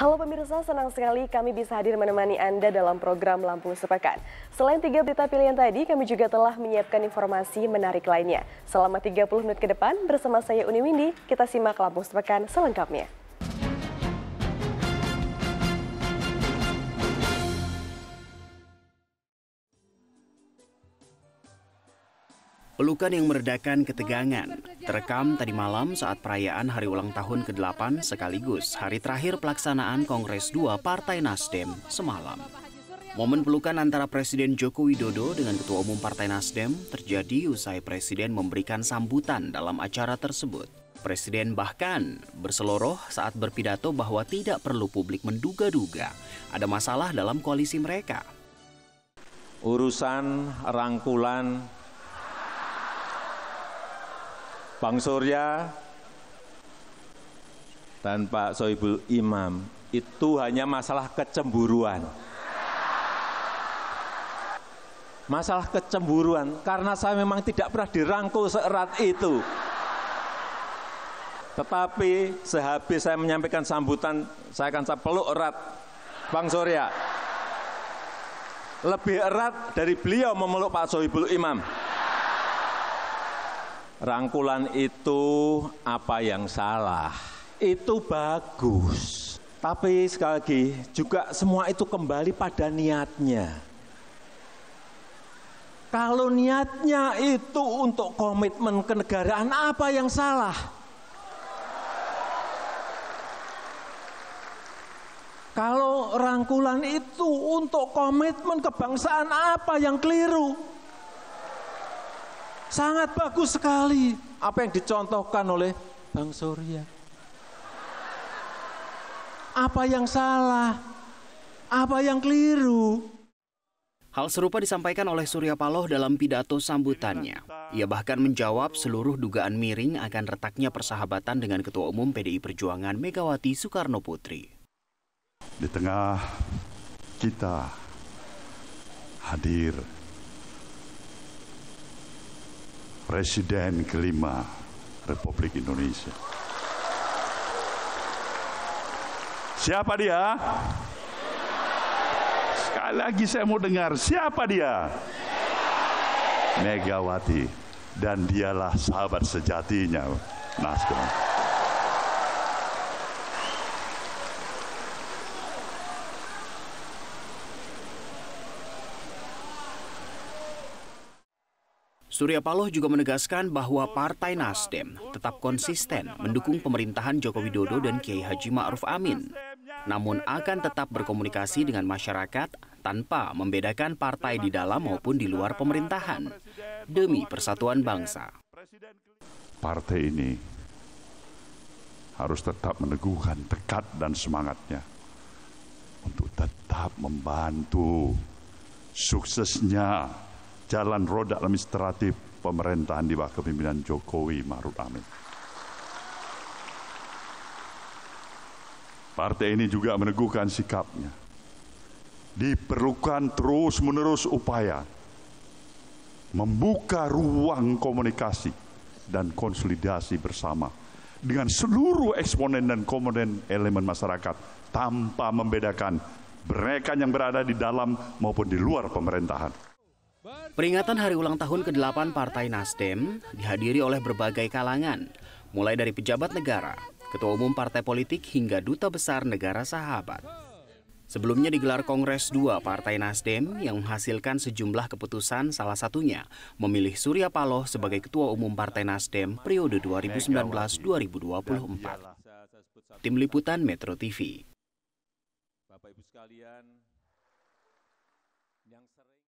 Halo pemirsa, senang sekali kami bisa hadir menemani Anda dalam program Lampung Sepekan. Selain tiga berita pilihan tadi, kami juga telah menyiapkan informasi menarik lainnya. Selama 30 menit ke depan, bersama saya Uni Windy, kita simak Lampung Sepekan selengkapnya. Pelukan yang meredakan ketegangan terekam tadi malam saat perayaan hari ulang tahun ke-8 sekaligus hari terakhir pelaksanaan Kongres 2 Partai Nasdem semalam. Momen pelukan antara Presiden Joko Widodo dengan Ketua Umum Partai Nasdem terjadi usai Presiden memberikan sambutan dalam acara tersebut. Presiden bahkan berseloroh saat berpidato bahwa tidak perlu publik menduga-duga ada masalah dalam koalisi mereka. Urusan rangkulan Bang Surya dan Pak Soibul Imam itu hanya masalah kecemburuan. Masalah kecemburuan karena saya memang tidak pernah dirangkul seerat itu. Tetapi sehabis saya menyampaikan sambutan, saya akan saya peluk erat Bang Surya. Lebih erat dari beliau memeluk Pak Soibul Imam rangkulan itu apa yang salah. Itu bagus. Tapi sekali lagi, juga semua itu kembali pada niatnya. Kalau niatnya itu untuk komitmen kenegaraan, apa yang salah? Kalau rangkulan itu untuk komitmen kebangsaan, apa yang keliru? Sangat bagus sekali apa yang dicontohkan oleh Bang Surya. Apa yang salah? Apa yang keliru? Hal serupa disampaikan oleh Surya Paloh dalam pidato sambutannya. Ia bahkan menjawab seluruh dugaan miring akan retaknya persahabatan dengan Ketua Umum PDI Perjuangan Megawati Soekarno Putri. Di tengah kita hadir Presiden kelima Republik Indonesia. Siapa dia? Sekali lagi saya mau dengar, siapa dia? Megawati. Dan dialah sahabat sejatinya Nasdem. Surya Paloh juga menegaskan bahwa Partai Nasdem tetap konsisten mendukung pemerintahan Joko Widodo dan Kiai Haji Ma'ruf Amin. Namun akan tetap berkomunikasi dengan masyarakat tanpa membedakan partai di dalam maupun di luar pemerintahan demi persatuan bangsa. Partai ini harus tetap meneguhkan tekad dan semangatnya untuk tetap membantu suksesnya jalan roda administratif pemerintahan di bawah kepemimpinan Jokowi Maruf Amin. Partai ini juga meneguhkan sikapnya. Diperlukan terus-menerus upaya membuka ruang komunikasi dan konsolidasi bersama dengan seluruh eksponen dan komponen elemen masyarakat tanpa membedakan mereka yang berada di dalam maupun di luar pemerintahan. Peringatan hari ulang tahun ke-8 Partai Nasdem dihadiri oleh berbagai kalangan, mulai dari pejabat negara, ketua umum partai politik hingga duta besar negara sahabat. Sebelumnya digelar Kongres 2 Partai Nasdem yang menghasilkan sejumlah keputusan salah satunya memilih Surya Paloh sebagai Ketua Umum Partai Nasdem periode 2019-2024. Tim Liputan Metro TV